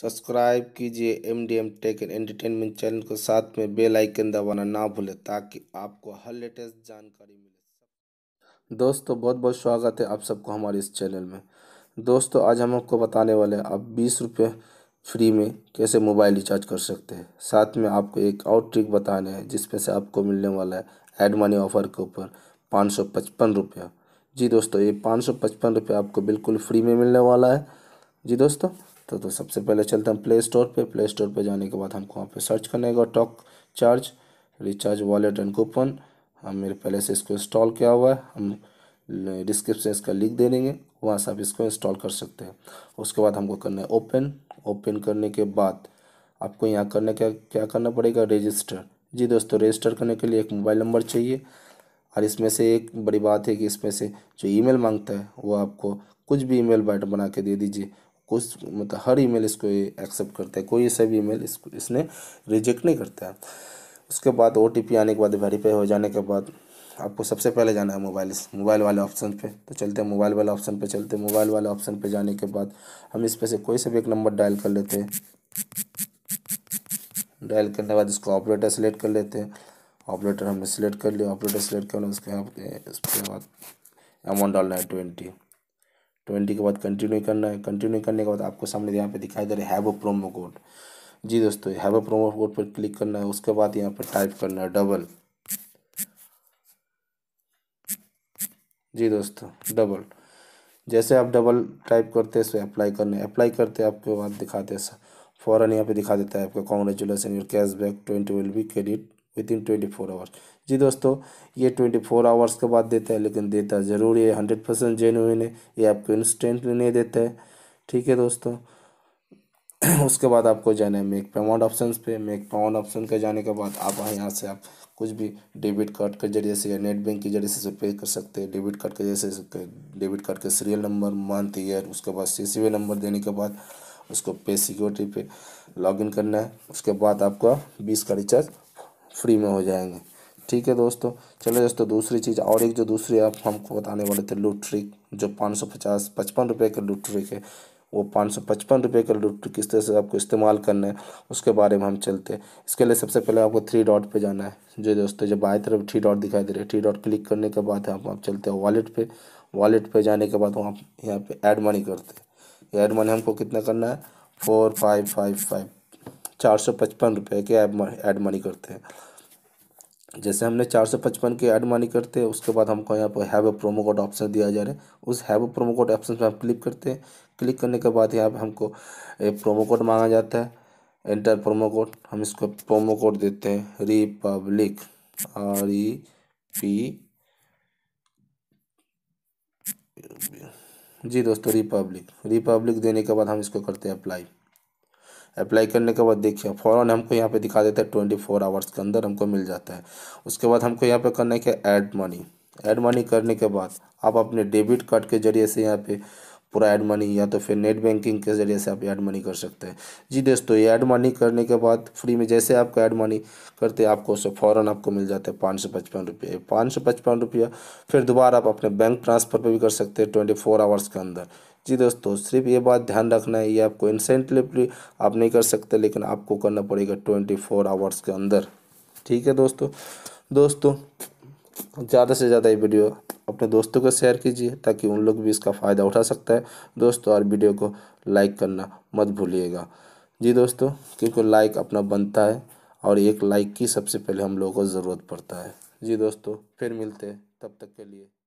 subscribe कीजिए M D M tech and entertainment channel को साथ में बेल आइकन दबाना ना भूलें ताकि आपको हर लेटेस्ट जानकारी मिले दोस्तों बहुत बहुत स्वागत है आप सबको हमारे इस चैनल में दोस्तों आज हम आपको बताने वाले हैं आप बीस रुपये फ्री में कैसे मोबाइल रिचार्ज कर सकते हैं साथ में आपको एक और ट्रिक बताने हैं जिसमें से आपको मिलने वाला है एड मनी ऑफ़र के ऊपर पाँच सौ पचपन रुपया जी दोस्तों ये पाँच सौ पचपन रुपया आपको बिल्कुल फ्री में मिलने वाला है जी दोस्तों तो, तो सबसे पहले चलते हैं प्ले स्टोर पे प्ले स्टोर पे जाने के बाद हमको वहाँ पे सर्च करने का talk charge recharge wallet and coupon हम मेरे पहले से इसको इंस्टॉल किया हुआ है हम डिस्क्रिप्शन इसका लिंक दे देंगे वहाँ से आप इसको इंस्टॉल कर सकते हैं उसके बाद हमको करना है ओपन ओपन करने के बाद आपको यहाँ करने क्या क्या करना पड़ेगा रजिस्टर जी दोस्तों रजिस्टर करने के लिए एक मोबाइल नंबर चाहिए और इसमें से एक बड़ी बात है कि इसमें से जो ईमेल मांगता है वो आपको कुछ भी ईमेल मेल बना के दे दीजिए कुछ मतलब हर ईमेल इसको एक्सेप्ट करता है कोई सब ईमेल इसको इसने रिजेक्ट नहीं करता है उसके बाद ओ आने के बाद वेरीफाई हो जाने के बाद आपको सबसे पहले जाना है मोबाइल मोबाइल वाले ऑप्शन पे तो चलते हैं मोबाइल वाले ऑप्शन पे चलते हैं मोबाइल वाले ऑप्शन पे जाने के बाद हम इस पे से कोई सा भी एक नंबर डायल कर लेते हैं डायल करने के बाद इसको ऑपरेटर सेलेक्ट कर लेते हैं ऑपरेटर हमने सेलेक्ट कर लिया ऑपरेटर सेलेक्ट करना उसके बाद बाद अमाउंट डालना है ट्वेंटी ट्वेंटी के बाद कंटिन्यू करना है कंटिन्यू करने के बाद आपको सामने यहाँ पे दिखाई दे रहा है हैव अ प्रोमो कोड जी दोस्तों हैव अ प्रोमो कोड पर क्लिक करना है उसके बाद यहाँ पर टाइप करना है डबल जी दोस्तों डबल जैसे आप डबल टाइप करते हैं उसे अप्लाई करना है अप्लाई करते आपके बाद दिखाते हैं फ़ौरन यहाँ पे दिखा देता है आपका congratulation your cashback twenty will be credit within twenty four hours जी दोस्तों ये ट्वेंटी फोर आवर्स के बाद देता है लेकिन देता है ज़रूर ये हंड्रेड परसेंट जेनुइन है ये आपको इंस्टेंटली नहीं देता है ठीक है दोस्तों उसके बाद आपको जाना है मेक पेमेंट ऑप्शन पे मेक पेमेंट ऑप्शन के जाने के बाद आप यहाँ से आप कुछ भी डेबिट कार्ड के जरिए से या नेट बैंक के जरिए से पे कर सकते हैं डेबिट कार्ड के से डेबिट कार्ड के सीरियल नंबर मंथ ईयर उसके बाद सी नंबर देने के बाद उसको पे सिक्योरिटी पे लॉगिन करना है उसके बाद आपका बीस का रिचार्ज फ्री में हो जाएंगे ठीक है दोस्तों चलो दोस्तों दूसरी चीज़ और एक जो दूसरी आप हमको बताने वाले थे लूट ट्रिक जो पाँच सौ पचास पचपन रुपये का लूट ट्रिक है वो पाँच सौ पचपन रुपये का लूट किस तरह से आपको इस्तेमाल करना है उसके बारे में हम चलते हैं इसके लिए सबसे पहले आपको थ्री डॉट पर जाना है जो दोस्तों जब बाएं तरफ थ्री डॉट दिखाई दे रहे थ्री डॉट क्लिक करने के बाद आप आप चलते हैं वॉलेट पर वॉलेट पर जाने के बाद वहाँ यहाँ पर ऐड मनी करते हैं एड मनी हमको कितना करना है फोर फाइव फाइव फाइव चार सौ पचपन रुपये के ऐड मनी करते हैं जैसे हमने चार सौ पचपन के ऐड मनी करते हैं उसके बाद हमको यहाँ पर हैव प्रोमो कोड ऑप्शन दिया जा रहा है उस हैव प्रोमो कोड ऑप्शन पर हम क्लिक करते हैं क्लिक करने के बाद यहाँ पर हमको एक प्रोमो कोड मांगा जाता है एंटर प्रोमो कोड हम इसको प्रोमो कोड देते हैं रिपब्लिक आर ई पी जी दोस्तों रिपब्लिक रिपब्लिक देने के बाद हम इसको करते हैं अप्लाई अप्लाई करने के बाद देखिए फ़ौरन हमको यहाँ पे दिखा देता है ट्वेंटी फोर आवर्स के अंदर हमको मिल जाता है उसके बाद हमको यहाँ पे करना है कि ऐड मनी ऐड मनी करने के बाद आप अपने डेबिट कार्ड के जरिए से यहाँ पे पूरा ऐड मनी या तो फिर नेट बैंकिंग के ज़रिए से आप ऐड मनी कर सकते हैं जी दोस्तों तो ये ऐड मनी करने के बाद फ्री में जैसे आपको ऐड मनी करते आपको उसे फ़ौरन आपको मिल जाता है पाँच सौ पचपन रुपये पाँच सौ पचपन रुपया फिर दोबारा आप अपने बैंक ट्रांसफ़र पर भी कर सकते हैं ट्वेंटी फोर आवर्स के अंदर जी दोस्तों तो सिर्फ ये बात ध्यान रखना है ये आपको इंसेंटिवली आप नहीं कर सकते लेकिन आपको करना पड़ेगा ट्वेंटी फोर आवर्स के अंदर ठीक है दोस्तों दोस्तों ज़्यादा से ज़्यादा ये वीडियो अपने दोस्तों को शेयर कीजिए ताकि उन लोग भी इसका फ़ायदा उठा सकता है दोस्तों और वीडियो को लाइक करना मत भूलिएगा जी दोस्तों क्योंकि लाइक अपना बनता है और एक लाइक की सबसे पहले हम लोगों को ज़रूरत पड़ता है जी दोस्तों फिर मिलते हैं तब तक के लिए